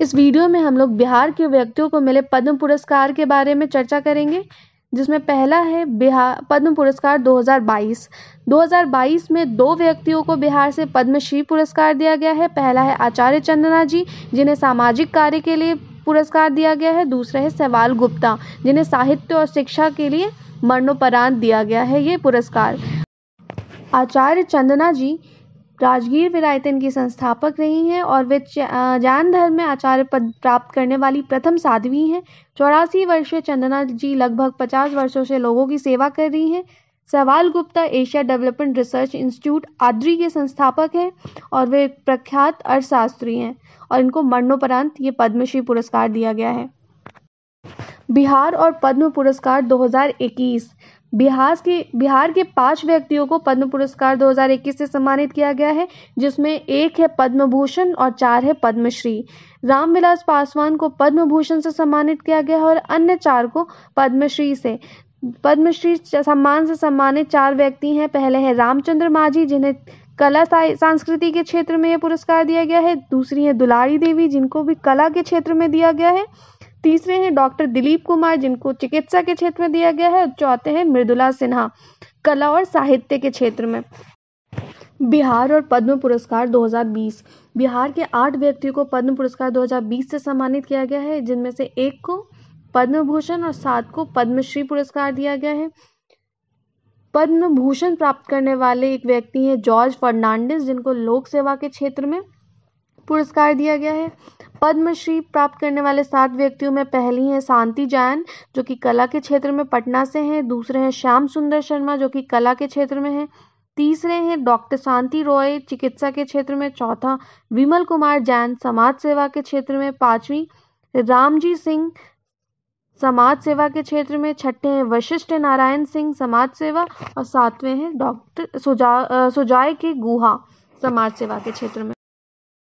इस वीडियो में हम लोग बिहार के व्यक्तियों को मिले पद्म पुरस्कार के बारे में चर्चा करेंगे जिसमें पहला है बिहार पद्म पुरस्कार 2022 2022 में दो व्यक्तियों को बिहार से पद्मश्री पुरस्कार दिया गया है पहला है आचार्य चंदना जी जिन्हें सामाजिक कार्य के लिए पुरस्कार दिया गया है दूसरा है सवाल गुप्ता जिन्हें साहित्य और शिक्षा के लिए मरणोपरांत दिया गया है ये पुरस्कार आचार्य चंदना जी राजगीर विरायतन की संस्थापक रही हैं और वे जैन धर्म में आचार्य पद प्राप्त करने वाली प्रथम साध्वी हैं चौरासी वर्षीय चंदना जी लगभग पचास वर्षों से लोगों की सेवा कर रही हैं सवाल Gupta Asia development research institute ADRI के संस्थापक हैं और वे प्रख्यात अर्थशास्त्री हैं और इनको मरणोपरांत ये पद्मश्री पुरस्कार दिया गया है बिहार और पद्म पुरस्कार 2021 बिहार के बिहार के पांच व्यक्तियों को पद्म पुरस्कार 2021 से सम्मानित किया गया है जिसमें एक है पद्म भूषण और चार है पद्मश्री रामविलास पासवान को पद्म भूषण से सम्मानित किया गया है और अन्य चार को पद्मश्री से पद्मश्री सम्मान से सम्मानित चार व्यक्ति हैं पहले हैं रामचंद्र माझी जिन्हें कला सांस्कृति के क्षेत्र में यह पुरस्कार दिया गया है दूसरी है दुलारी देवी जिनको भी कला के क्षेत्र में दिया गया है तीसरे हैं डॉक्टर दिलीप कुमार जिनको चिकित्सा के क्षेत्र में दिया गया है चौथे हैं मृदुला सिन्हा कला और साहित्य के क्षेत्र में बिहार और पद्म पुरस्कार 2020 बिहार के आठ व्यक्तियों को पद्म पुरस्कार 2020 से सम्मानित किया गया है जिनमें से एक को पद्म भूषण और सात को पद्मश्री पुरस्कार दिया गया है पद्म भूषण प्राप्त करने वाले एक व्यक्ति हैं जॉर्ज फर्नांडिस जिनको लोक सेवा के क्षेत्र में पुरस्कार दिया गया है पद्मश्री प्राप्त करने वाले सात व्यक्तियों में पहली हैं शांति जैन जो कि कला के क्षेत्र में पटना से हैं दूसरे हैं श्याम सुंदर शर्मा जो कि कला के क्षेत्र में हैं तीसरे हैं डॉक्टर शांति रॉय चिकित्सा के क्षेत्र में चौथा विमल कुमार जैन समाज सेवा के क्षेत्र में पांचवी रामजी सिंह समाज सेवा के क्षेत्र में छठे हैं वशिष्ठ नारायण सिंह समाज सेवा और सातवें हैं डॉक्टर सुजा सुजाय के गुहा समाज सेवा के क्षेत्र में